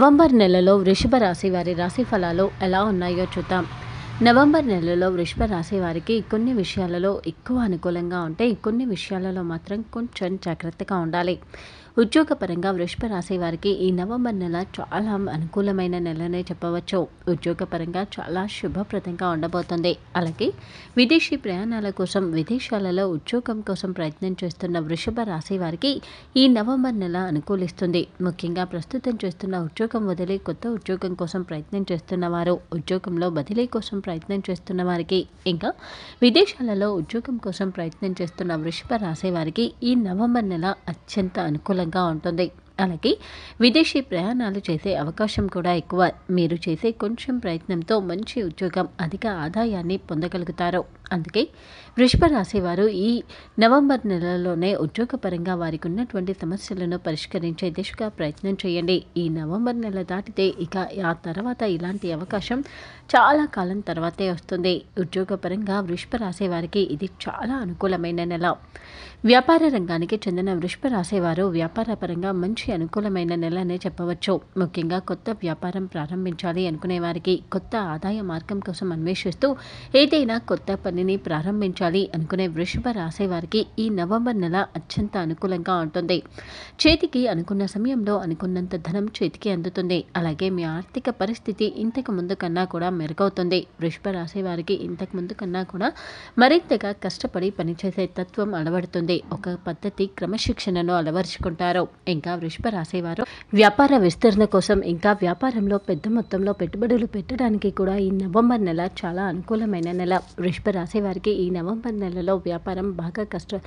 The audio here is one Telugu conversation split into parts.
నవంబర్ నెలలో వృషభ రాశి వారి రాశి ఫలాలు ఎలా ఉన్నాయో చూద్దాం నవంబర్ నెలలో వృషభ రాశి వారికి కొన్ని విషయాలలో ఎక్కువ అనుకూలంగా ఉంటాయి కొన్ని విషయాలలో మాత్రం కొంచెం జాగ్రత్తగా ఉండాలి ఉద్యోగపరంగా వృషభ రాశి వారికి ఈ నవంబర్ నెల చాలా అనుకూలమైన నెలనే చెప్పవచ్చు ఉద్యోగపరంగా చాలా శుభప్రదంగా ఉండబోతుంది అలాగే విదేశీ ప్రయాణాల కోసం విదేశాలలో ఉద్యోగం కోసం ప్రయత్నం చేస్తున్న వృషభ రాశి వారికి ఈ నవంబర్ నెల అనుకూలిస్తుంది ముఖ్యంగా ప్రస్తుతం చేస్తున్న ఉద్యోగం వదిలి కొత్త ఉద్యోగం కోసం ప్రయత్నం చేస్తున్న వారు ఉద్యోగంలో బదిలీ కోసం ప్రయత్నం చేస్తున్న వారికి ఇంకా విదేశాలలో ఉద్యోగం కోసం ప్రయత్నం చేస్తున్న వృషభ రాశి వారికి ఈ నవంబర్ నెల అత్యంత అనుకూలంగా ఇంకా ఉంటుంది అలాగే విదేశీ ప్రయాణాలు చేసే అవకాశం కూడా ఎక్కువ మీరు చేసే కొంచెం ప్రయత్నంతో మంచి ఉద్యోగం అధిక ఆదాయాన్ని పొందగలుగుతారు అందుకే వృషభ రాశివారు ఈ నవంబర్ నెలలోనే ఉద్యోగపరంగా వారికి ఉన్నటువంటి సమస్యలను పరిష్కరించే దిశగా ప్రయత్నం చేయండి ఈ నవంబర్ నెల దాటితే ఇక ఆ తర్వాత ఇలాంటి అవకాశం చాలా కాలం తర్వాతే వస్తుంది ఉద్యోగపరంగా వృషభ రాశి వారికి ఇది చాలా అనుకూలమైన నెల వ్యాపార రంగానికి చెందిన వృషభ రాసేవారు వ్యాపారపరంగా మంచి అనుకూలమైన నెల అనే చెప్పవచ్చు ముఖ్యంగా కొత్త వ్యాపారం ప్రారంభించాలి అనుకునే వారికి కొత్త ఆదాయ మార్గం కోసం అన్వేషిస్తూ ఏదైనా కొత్త పనిని ప్రారంభించాలి అనుకునే వృషభ రాసే వారికి ఈ నవంబర్ నెల అత్యంత అనుకూలంగా ఉంటుంది చేతికి అనుకున్న సమయంలో అనుకున్నంత ధనం చేతికి అందుతుంది అలాగే మీ ఆర్థిక పరిస్థితి ఇంతకు ముందు కన్నా కూడా మెరుగవుతుంది వృషభ రాసే వారికి ఇంతకు ముందు కన్నా కూడా మరింతగా కష్టపడి పనిచేసే తత్వం అలవడుతుంది ఒక పద్ధతి క్రమశిక్షణను అలవరుచుకుంటారు ఇంకా వృషభ పుష్ప రాసేవారు వ్యాపార విస్తరణ కోసం ఇంకా వ్యాపారంలో పెద్ద మొత్తంలో పెట్టుబడులు పెట్టడానికి కూడా ఈ నవంబర్ నెల చాలా అనుకూలమైన నెల వృషభ రాసేవారికి ఈ నవంబర్ నెలలో వ్యాపారం బాగా కష్ట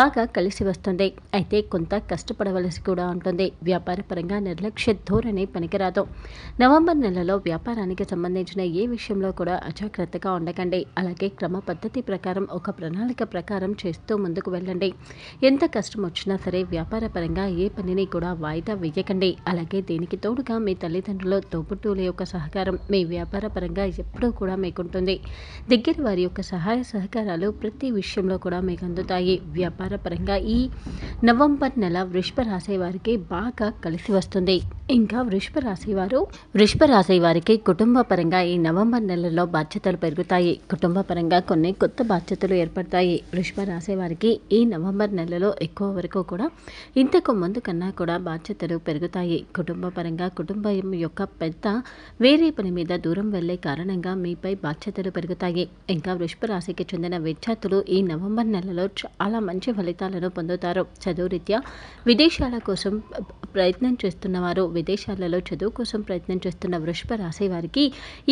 బాగా కలిసి వస్తుంది అయితే కొంత కష్టపడవలసి కూడా ఉంటుంది వ్యాపార పరంగా నిర్లక్ష్య ధోరణి పనికిరాదు నవంబర్ నెలలో వ్యాపారానికి సంబంధించిన ఏ విషయంలో కూడా అజాగ్రత్తగా ఉండకండి అలాగే క్రమ పద్ధతి ప్రకారం ఒక ప్రణాళిక ప్రకారం చేస్తూ ముందుకు వెళ్ళండి ఎంత కష్టం వచ్చినా సరే వ్యాపార పరంగా ఏ పనిని కూడా వాయిదా వేయకండి అలాగే దీనికి తోడుగా మీ తల్లిదండ్రులు తోపుటూల యొక్క సహకారం మీ వ్యాపార పరంగా ఎప్పుడూ కూడా మీకుంటుంది దగ్గర వారి యొక్క సహాయ సహకారాలు ప్రతి విషయంలో కూడా మీకు అందుతాయి వ్యాపార పరంగా ఈ నవంబర్ నెల వృషభ రాసే వారికి బాగా కలిసి వస్తుంది ఇంకా వృషభ రాశి వారు వృషభ రాశి వారికి కుటుంబ పరంగా ఈ నవంబర్ నెలలో బాధ్యతలు పెరుగుతాయి కుటుంబ పరంగా కొన్ని కొత్త బాధ్యతలు ఏర్పడతాయి వృషభ రాసే వారికి ఈ నవంబర్ నెలలో ఎక్కువ వరకు కూడా ఇంతకు ముందు కన్నా కూడా బాధ్యతలు పెరుగుతాయి కుటుంబపరంగా కుటుంబం యొక్క పెద్ద వేరే పని మీద దూరం వెళ్లే కారణంగా మీపై బాధ్యతలు పెరుగుతాయి ఇంకా వృషభ రాశికి చెందిన విద్యార్థులు ఈ నవంబర్ నెలలో చాలా మంచి ఫలితాలను పొందుతారు చదువు రీత్యా విదేశాల కోసం ప్రయత్నం చేస్తున్నవారు విదేశాలలో చదువు కోసం ప్రయత్నం చేస్తున్న వృషభ రాశి వారికి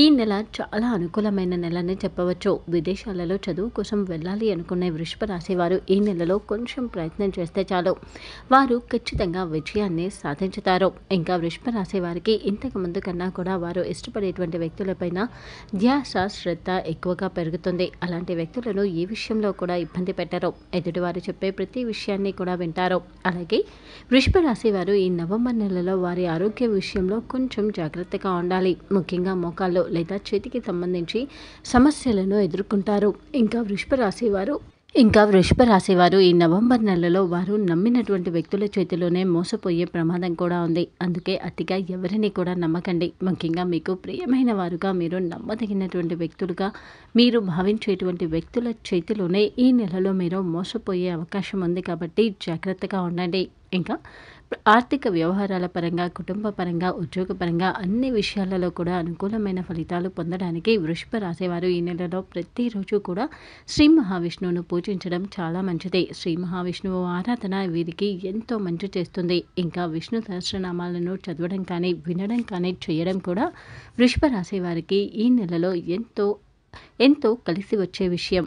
ఈ నెల చాలా అనుకూలమైన నెలని చెప్పవచ్చు విదేశాలలో చదువు కోసం వెళ్ళాలి అనుకునే వృషభ రాశి వారు ఈ నెలలో కొంచెం ప్రయత్నం చేస్తే చాలు వారు ఖచ్చితంగా విజయాన్ని సాధించుతారు ఇంకా వృషభ రాశి వారికి ఇంతకు ముందు కన్నా కూడా వారు ఇష్టపడేటువంటి వ్యక్తులపైన ధ్యాస శ్రద్ధ ఎక్కువగా పెరుగుతుంది అలాంటి వ్యక్తులను ఏ విషయంలో కూడా ఇబ్బంది పెట్టరు ఎదుటివారు చెప్పే ప్రతి విషయాన్ని కూడా వింటారు అలాగే వృషభ రాశి వారు ఈ ఈ నవంబర్ నెలలో వారి ఆరోగ్య విషయంలో కొంచెం జాగ్రత్తగా ఉండాలి ముఖ్యంగా మోకాల్లో లేదా చేతికి సంబంధించి సమస్యలను ఎదుర్కొంటారు ఇంకా వృషభ రాశి వారు ఇంకా వృషభ రాశి వారు ఈ నవంబర్ నెలలో వారు నమ్మినటువంటి వ్యక్తుల చేతిలోనే మోసపోయే ప్రమాదం కూడా ఉంది అందుకే అతిగా ఎవరిని కూడా నమ్మకండి ముఖ్యంగా మీకు ప్రియమైన వారుగా మీరు నమ్మదగినటువంటి వ్యక్తులుగా మీరు భావించేటువంటి వ్యక్తుల చేతిలోనే ఈ నెలలో మీరు మోసపోయే అవకాశం ఉంది కాబట్టి జాగ్రత్తగా ఉండండి ఇంకా ఆర్థిక వ్యవహారాల పరంగా కుటుంబ పరంగా ఉద్యోగపరంగా అన్ని విషయాలలో కూడా అనుకూలమైన ఫలితాలు పొందడానికి వృషభ రాసేవారు ఈ నెలలో ప్రతిరోజు కూడా శ్రీ మహావిష్ణువును పూజించడం చాలా మంచిది శ్రీ మహావిష్ణువు ఆరాధన వీరికి ఎంతో మంచి చేస్తుంది ఇంకా విష్ణు సహస్రనామాలను చదవడం కానీ వినడం కానీ చేయడం కూడా వృషభ రాసేవారికి ఈ నెలలో ఎంతో ఎంతో కలిసి వచ్చే విషయం